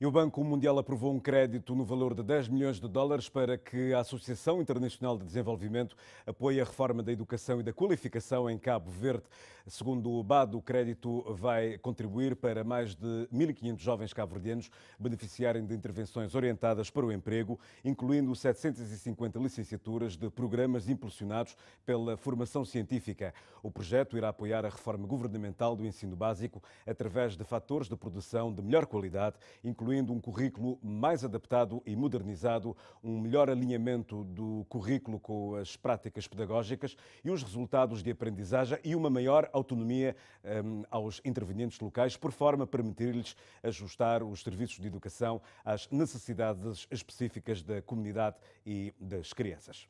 E o Banco Mundial aprovou um crédito no valor de 10 milhões de dólares para que a Associação Internacional de Desenvolvimento apoie a reforma da educação e da qualificação em Cabo Verde. Segundo o BAD, o crédito vai contribuir para mais de 1.500 jovens cabo-verdianos beneficiarem de intervenções orientadas para o emprego, incluindo 750 licenciaturas de programas impulsionados pela formação científica. O projeto irá apoiar a reforma governamental do ensino básico através de fatores de produção de melhor qualidade, incluindo incluindo um currículo mais adaptado e modernizado, um melhor alinhamento do currículo com as práticas pedagógicas e os resultados de aprendizagem e uma maior autonomia um, aos intervenientes locais, por forma a permitir-lhes ajustar os serviços de educação às necessidades específicas da comunidade e das crianças.